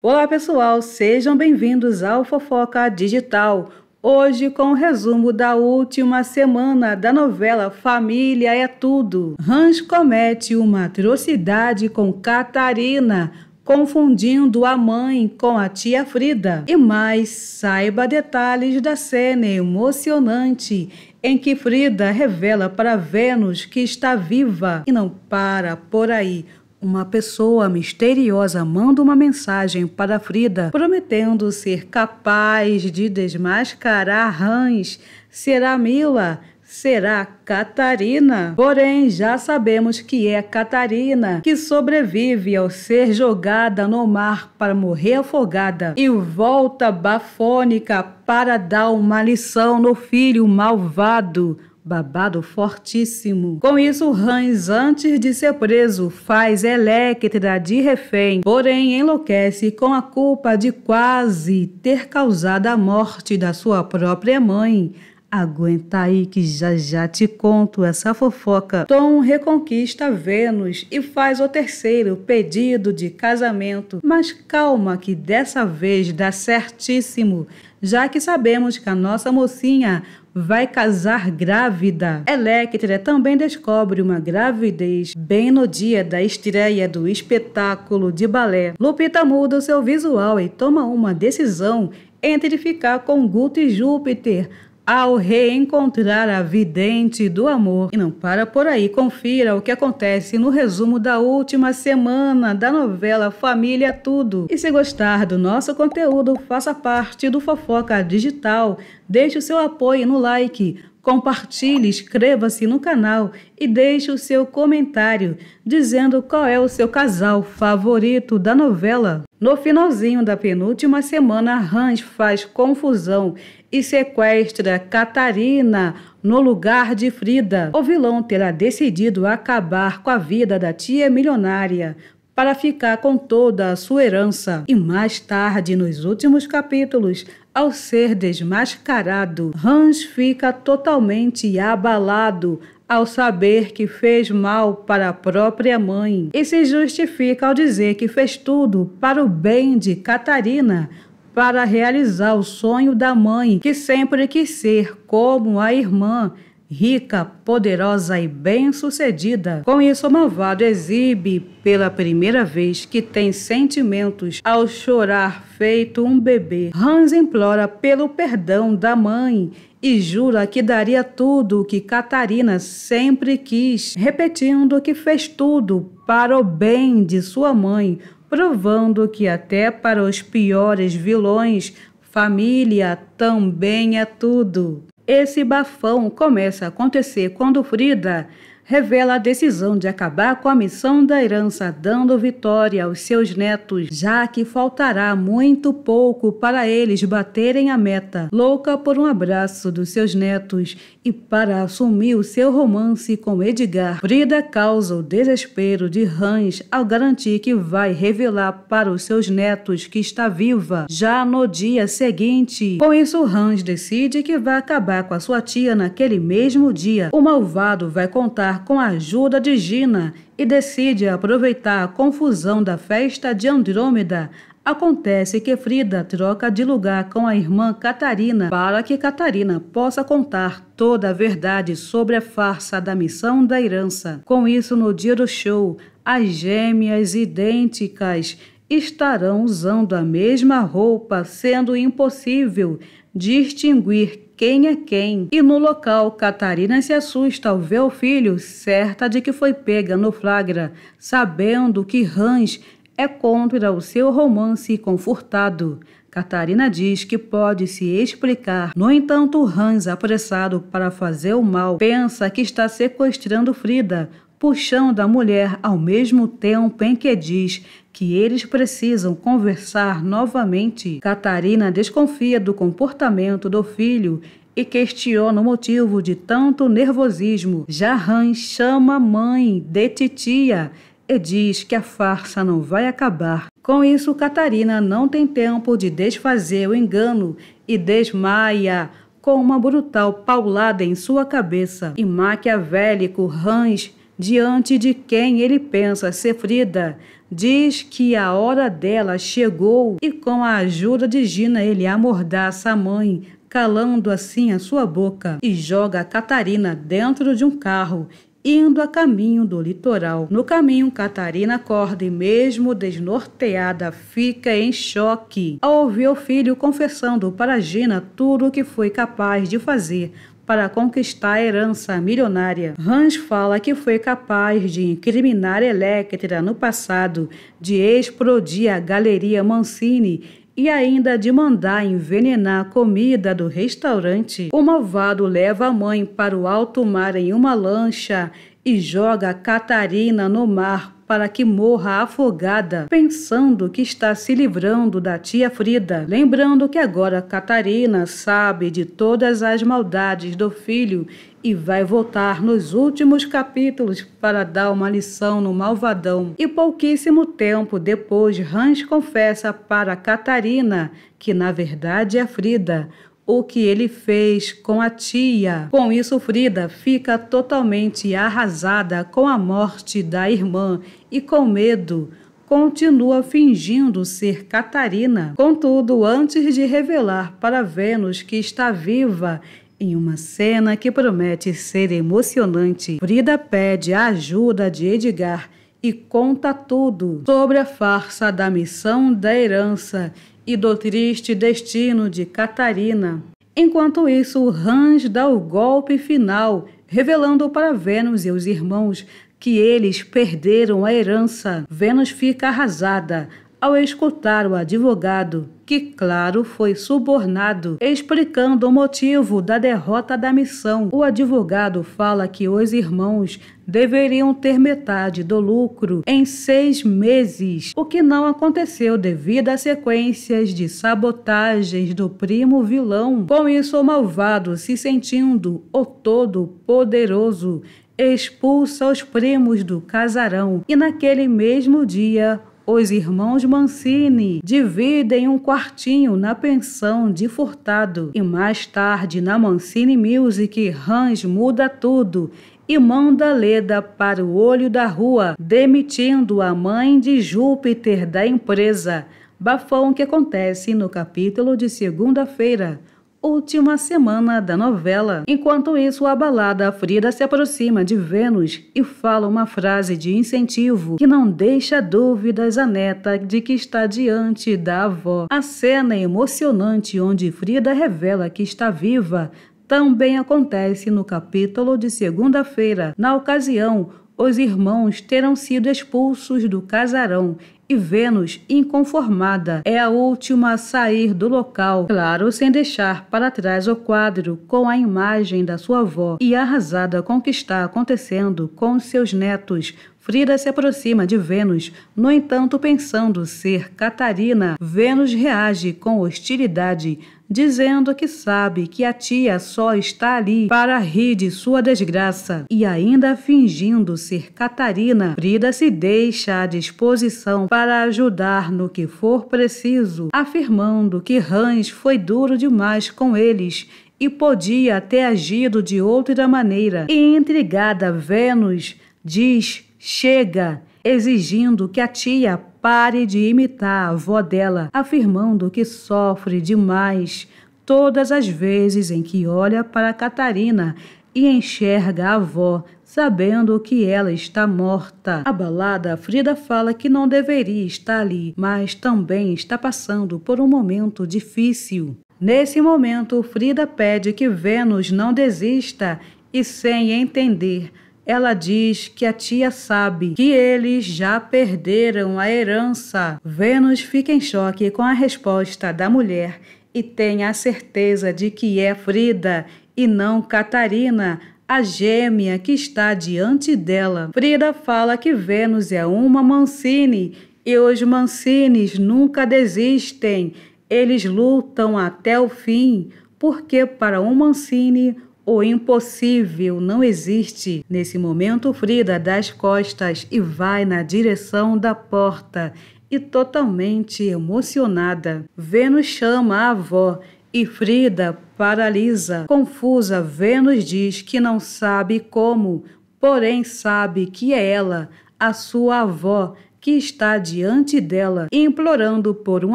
Olá, pessoal, sejam bem-vindos ao Fofoca Digital. Hoje, com o um resumo da última semana da novela Família é Tudo. Hans comete uma atrocidade com Catarina, confundindo a mãe com a tia Frida. E mais, saiba detalhes da cena emocionante em que Frida revela para Vênus que está viva e não para por aí. Uma pessoa misteriosa manda uma mensagem para Frida prometendo ser capaz de desmascarar Hans. Será Mila? Será Catarina? Porém, já sabemos que é Catarina que sobrevive ao ser jogada no mar para morrer afogada e volta bafônica para dar uma lição no filho malvado babado fortíssimo. Com isso, Hans, antes de ser preso, faz Electra de refém, porém enlouquece com a culpa de quase ter causado a morte da sua própria mãe. Aguenta aí que já já te conto essa fofoca. Tom reconquista Vênus e faz o terceiro pedido de casamento. Mas calma que dessa vez dá certíssimo, já que sabemos que a nossa mocinha vai casar grávida. Electra também descobre uma gravidez bem no dia da estreia do espetáculo de balé. Lupita muda o seu visual e toma uma decisão entre ficar com Guto e Júpiter ao reencontrar a vidente do amor. E não para por aí, confira o que acontece no resumo da última semana da novela Família Tudo. E se gostar do nosso conteúdo, faça parte do Fofoca Digital. Deixe o seu apoio no like. Compartilhe, inscreva-se no canal e deixe o seu comentário dizendo qual é o seu casal favorito da novela. No finalzinho da penúltima semana, Hans faz confusão e sequestra Catarina no lugar de Frida. O vilão terá decidido acabar com a vida da tia milionária para ficar com toda a sua herança. E mais tarde, nos últimos capítulos, ao ser desmascarado, Hans fica totalmente abalado ao saber que fez mal para a própria mãe e se justifica ao dizer que fez tudo para o bem de Catarina, para realizar o sonho da mãe que sempre quis ser como a irmã rica, poderosa e bem-sucedida. Com isso, o malvado exibe pela primeira vez que tem sentimentos ao chorar feito um bebê. Hans implora pelo perdão da mãe e jura que daria tudo o que Catarina sempre quis, repetindo que fez tudo para o bem de sua mãe, provando que até para os piores vilões, família também é tudo. Esse bafão começa a acontecer quando Frida revela a decisão de acabar com a missão da herança, dando vitória aos seus netos, já que faltará muito pouco para eles baterem a meta. Louca por um abraço dos seus netos e para assumir o seu romance com Edgar, Brida causa o desespero de Hans ao garantir que vai revelar para os seus netos que está viva já no dia seguinte. Com isso, Hans decide que vai acabar com a sua tia naquele mesmo dia. O malvado vai contar com a ajuda de Gina e decide aproveitar a confusão da festa de Andrômeda. Acontece que Frida troca de lugar com a irmã Catarina para que Catarina possa contar toda a verdade sobre a farsa da missão da herança. Com isso, no dia do show, as gêmeas idênticas estarão usando a mesma roupa, sendo impossível distinguir quem é quem. E no local, Catarina se assusta ao ver o filho, certa de que foi pega no flagra, sabendo que Hans é contra o seu romance com Furtado. Catarina diz que pode se explicar. No entanto, Hans, apressado para fazer o mal, pensa que está sequestrando Frida, puxando a mulher ao mesmo tempo em que diz que eles precisam conversar novamente. Catarina desconfia do comportamento do filho e questiona o motivo de tanto nervosismo. Jarran chama a mãe de titia e diz que a farsa não vai acabar. Com isso, Catarina não tem tempo de desfazer o engano e desmaia com uma brutal paulada em sua cabeça. E maquiavélico Hans diante de quem ele pensa ser Frida, diz que a hora dela chegou e com a ajuda de Gina ele amordaça a mãe, calando assim a sua boca, e joga a Catarina dentro de um carro indo a caminho do litoral. No caminho, Catarina acorda e, mesmo desnorteada, fica em choque ao ouvir o filho confessando para Gina tudo o que foi capaz de fazer para conquistar a herança milionária. Hans fala que foi capaz de incriminar Electra no passado, de explodir a Galeria Mancini e ainda de mandar envenenar a comida do restaurante. O malvado leva a mãe para o alto mar em uma lancha e joga Catarina no mar para que morra afogada, pensando que está se livrando da tia Frida, lembrando que agora Catarina sabe de todas as maldades do filho e vai voltar nos últimos capítulos para dar uma lição no malvadão. E pouquíssimo tempo depois, Hans confessa para Catarina que na verdade é Frida, o que ele fez com a tia. Com isso, Frida fica totalmente arrasada com a morte da irmã e com medo continua fingindo ser Catarina. Contudo, antes de revelar para Vênus que está viva, em uma cena que promete ser emocionante, Frida pede a ajuda de Edgar e conta tudo sobre a farsa da missão da herança e do triste destino de Catarina. Enquanto isso, Hans dá o golpe final, revelando para Vênus e os irmãos que eles perderam a herança. Vênus fica arrasada ao escutar o advogado que, claro, foi subornado, explicando o motivo da derrota da missão. O advogado fala que os irmãos deveriam ter metade do lucro em seis meses, o que não aconteceu devido às sequências de sabotagens do primo vilão. Com isso, o malvado, se sentindo o todo poderoso, expulsa os primos do casarão e naquele mesmo dia os irmãos Mancini dividem um quartinho na pensão de Furtado e mais tarde na Mancini Music, Hans muda tudo e manda Leda para o olho da rua, demitindo a mãe de Júpiter da empresa. Bafão que acontece no capítulo de segunda-feira última semana da novela. Enquanto isso, a balada Frida se aproxima de Vênus e fala uma frase de incentivo que não deixa dúvidas a neta de que está diante da avó. A cena é emocionante onde Frida revela que está viva também acontece no capítulo de segunda-feira. Na ocasião, os irmãos terão sido expulsos do casarão e Vênus, inconformada, é a última a sair do local, claro, sem deixar para trás o quadro com a imagem da sua avó e arrasada com o que está acontecendo com seus netos, Frida se aproxima de Vênus, no entanto, pensando ser Catarina, Vênus reage com hostilidade dizendo que sabe que a tia só está ali para rir de sua desgraça. E ainda fingindo ser Catarina, Frida se deixa à disposição para ajudar no que for preciso, afirmando que Hans foi duro demais com eles e podia ter agido de outra maneira. E intrigada, Vênus diz: Chega! exigindo que a tia pare de imitar a avó dela, afirmando que sofre demais todas as vezes em que olha para Catarina e enxerga a avó, sabendo que ela está morta. Abalada, Frida fala que não deveria estar ali, mas também está passando por um momento difícil. Nesse momento, Frida pede que Vênus não desista e, sem entender, ela diz que a tia sabe que eles já perderam a herança. Vênus fica em choque com a resposta da mulher e tem a certeza de que é Frida e não Catarina, a gêmea que está diante dela. Frida fala que Vênus é uma Mancini e os Mancines nunca desistem. Eles lutam até o fim, porque para um Mancini, o impossível não existe. Nesse momento, Frida dá as costas e vai na direção da porta e totalmente emocionada. Vênus chama a avó e Frida paralisa. Confusa, Vênus diz que não sabe como, porém sabe que é ela, a sua avó, que está diante dela, implorando por um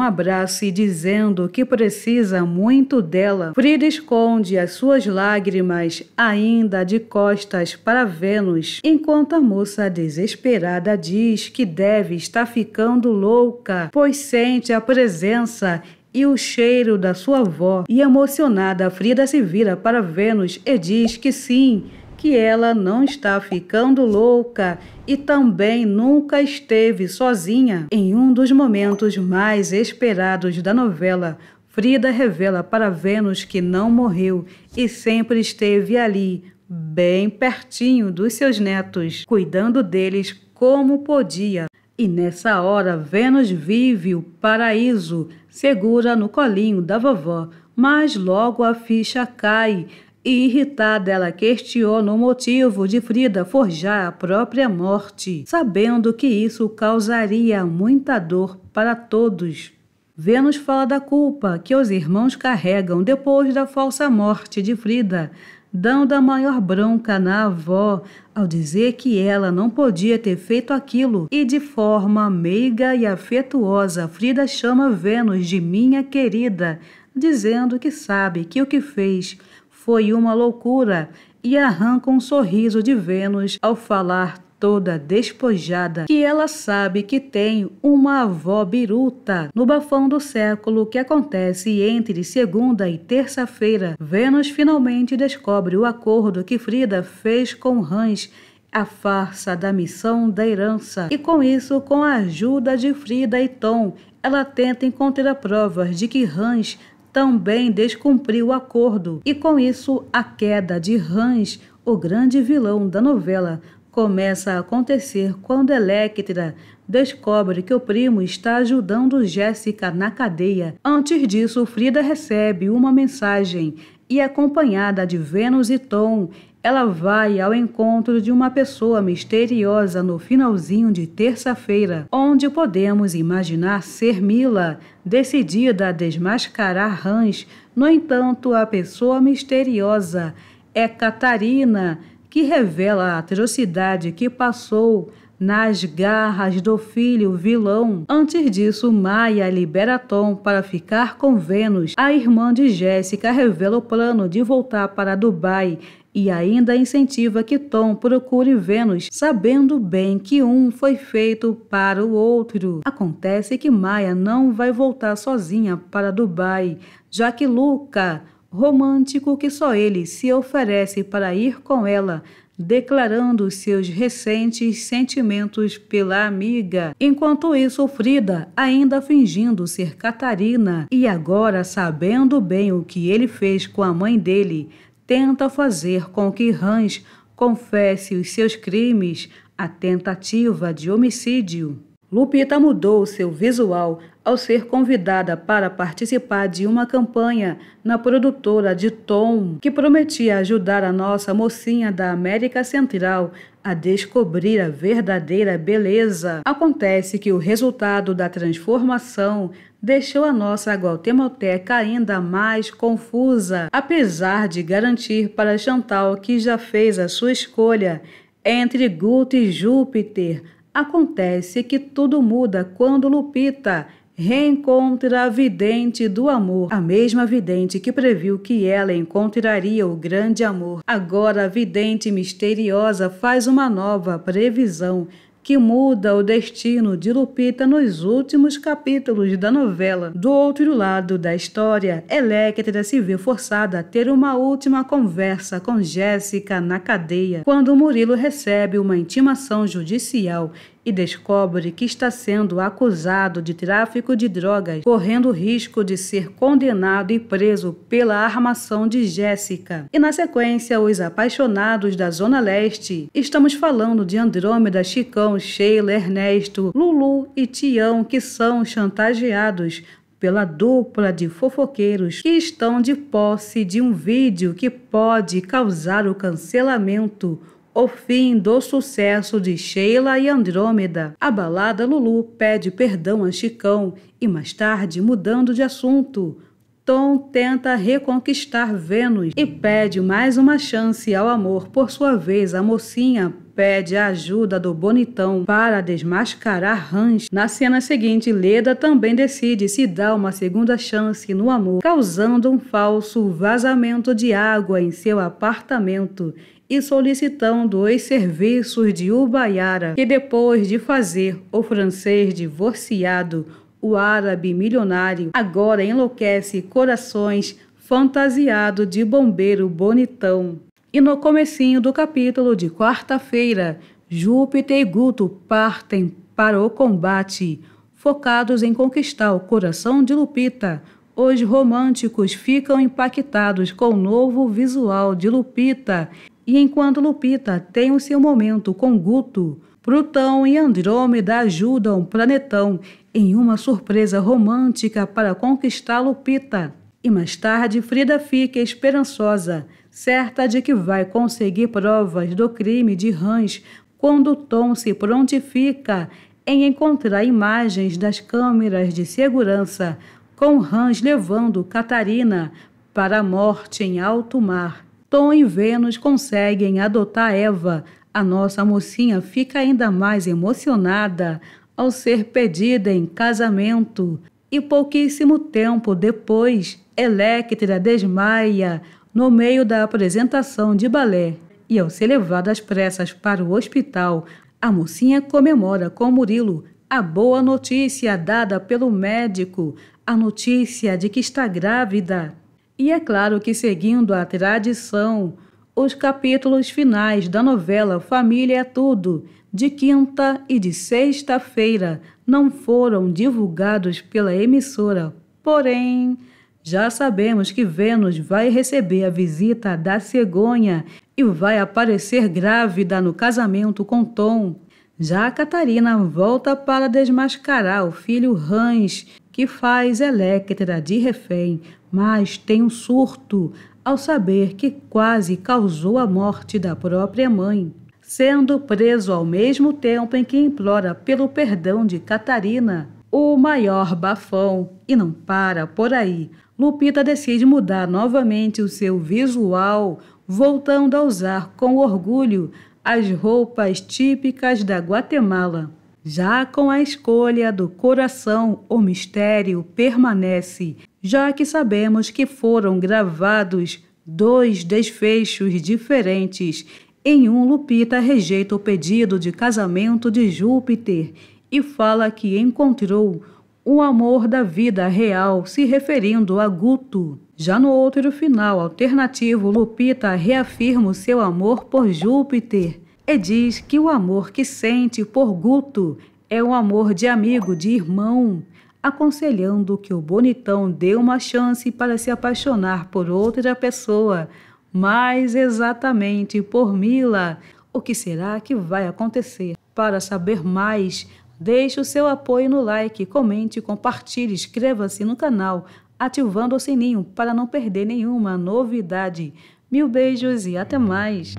abraço e dizendo que precisa muito dela. Frida esconde as suas lágrimas, ainda de costas para Vênus, enquanto a moça desesperada diz que deve estar ficando louca, pois sente a presença e o cheiro da sua avó. E emocionada, Frida se vira para Vênus e diz que sim que ela não está ficando louca e também nunca esteve sozinha. Em um dos momentos mais esperados da novela, Frida revela para Vênus que não morreu e sempre esteve ali, bem pertinho dos seus netos, cuidando deles como podia. E nessa hora, Vênus vive o paraíso, segura no colinho da vovó, mas logo a ficha cai e irritada, ela questiona o motivo de Frida forjar a própria morte, sabendo que isso causaria muita dor para todos. Vênus fala da culpa que os irmãos carregam depois da falsa morte de Frida, dando a maior bronca na avó ao dizer que ela não podia ter feito aquilo. E de forma meiga e afetuosa, Frida chama Vênus de minha querida, dizendo que sabe que o que fez foi uma loucura e arranca um sorriso de Vênus ao falar toda despojada, que ela sabe que tem uma avó biruta. No bafão do século que acontece entre segunda e terça-feira, Vênus finalmente descobre o acordo que Frida fez com Hans a farsa da missão da herança. E com isso, com a ajuda de Frida e Tom, ela tenta encontrar provas de que Hans também descumpriu o acordo e, com isso, a queda de Hans, o grande vilão da novela, começa a acontecer quando Electra descobre que o primo está ajudando Jéssica na cadeia. Antes disso, Frida recebe uma mensagem e, acompanhada de Vênus e Tom, ela vai ao encontro de uma pessoa misteriosa no finalzinho de terça-feira, onde podemos imaginar ser Mila, decidida a desmascarar Hans. No entanto, a pessoa misteriosa é Catarina, que revela a atrocidade que passou nas garras do filho vilão. Antes disso, Maia libera Tom para ficar com Vênus. A irmã de Jéssica revela o plano de voltar para Dubai e ainda incentiva que Tom procure Vênus, sabendo bem que um foi feito para o outro. Acontece que Maia não vai voltar sozinha para Dubai, já que Luca, romântico que só ele se oferece para ir com ela, declarando seus recentes sentimentos pela amiga. Enquanto isso, Frida, ainda fingindo ser Catarina e agora sabendo bem o que ele fez com a mãe dele, tenta fazer com que Range confesse os seus crimes à tentativa de homicídio. Lupita mudou seu visual ao ser convidada para participar de uma campanha na produtora de Tom, que prometia ajudar a nossa mocinha da América Central a descobrir a verdadeira beleza. Acontece que o resultado da transformação deixou a nossa guatemalteca ainda mais confusa, apesar de garantir para Chantal que já fez a sua escolha entre Guto e Júpiter. Acontece que tudo muda quando Lupita reencontra a vidente do amor, a mesma vidente que previu que ela encontraria o grande amor. Agora a vidente misteriosa faz uma nova previsão que muda o destino de Lupita nos últimos capítulos da novela. Do outro lado da história, Electra se viu forçada a ter uma última conversa com Jéssica na cadeia, quando Murilo recebe uma intimação judicial e descobre que está sendo acusado de tráfico de drogas, correndo o risco de ser condenado e preso pela armação de Jéssica. E na sequência, os apaixonados da Zona Leste. Estamos falando de Andrômeda, Chicão, Sheila, Ernesto, Lulu e Tião, que são chantageados pela dupla de fofoqueiros que estão de posse de um vídeo que pode causar o cancelamento o fim do sucesso de Sheila e Andrômeda. A balada Lulu pede perdão a Chicão e mais tarde, mudando de assunto, Tom tenta reconquistar Vênus e pede mais uma chance ao amor. Por sua vez, a mocinha pede a ajuda do Bonitão para desmascarar Hans. Na cena seguinte, Leda também decide se dar uma segunda chance no amor, causando um falso vazamento de água em seu apartamento e solicitando os serviços de Ubayara, que depois de fazer o francês divorciado, o árabe milionário, agora enlouquece corações fantasiado de bombeiro bonitão. E no comecinho do capítulo de quarta-feira, Júpiter e Guto partem para o combate, focados em conquistar o coração de Lupita. Os românticos ficam impactados com o novo visual de Lupita, e enquanto Lupita tem o seu momento com Guto, Plutão e Andrômeda ajudam Planetão em uma surpresa romântica para conquistar Lupita. E mais tarde, Frida fica esperançosa certa de que vai conseguir provas do crime de Hans quando Tom se prontifica em encontrar imagens das câmeras de segurança, com Hans levando Catarina para a morte em alto mar. Tom e Vênus conseguem adotar Eva. A nossa mocinha fica ainda mais emocionada ao ser pedida em casamento. E pouquíssimo tempo depois, Electra desmaia no meio da apresentação de balé. E ao ser levada às pressas para o hospital, a mocinha comemora com Murilo a boa notícia dada pelo médico, a notícia de que está grávida. E é claro que, seguindo a tradição, os capítulos finais da novela Família é Tudo, de quinta e de sexta-feira, não foram divulgados pela emissora. Porém, já sabemos que Vênus vai receber a visita da cegonha e vai aparecer grávida no casamento com Tom. Já Catarina volta para desmascarar o filho Rans, que faz Electra de refém, mas tem um surto ao saber que quase causou a morte da própria mãe. Sendo preso ao mesmo tempo em que implora pelo perdão de Catarina, o maior bafão, e não para por aí. Lupita decide mudar novamente o seu visual, voltando a usar com orgulho as roupas típicas da Guatemala. Já com a escolha do coração, o mistério permanece, já que sabemos que foram gravados dois desfechos diferentes. Em um, Lupita rejeita o pedido de casamento de Júpiter e fala que encontrou o amor da vida real, se referindo a Guto. Já no outro final alternativo, Lupita reafirma o seu amor por Júpiter e diz que o amor que sente por Guto é um amor de amigo, de irmão, aconselhando que o bonitão dê uma chance para se apaixonar por outra pessoa, mais exatamente por Mila. O que será que vai acontecer? Para saber mais, Deixe o seu apoio no like, comente, compartilhe, inscreva-se no canal, ativando o sininho para não perder nenhuma novidade. Mil beijos e até mais!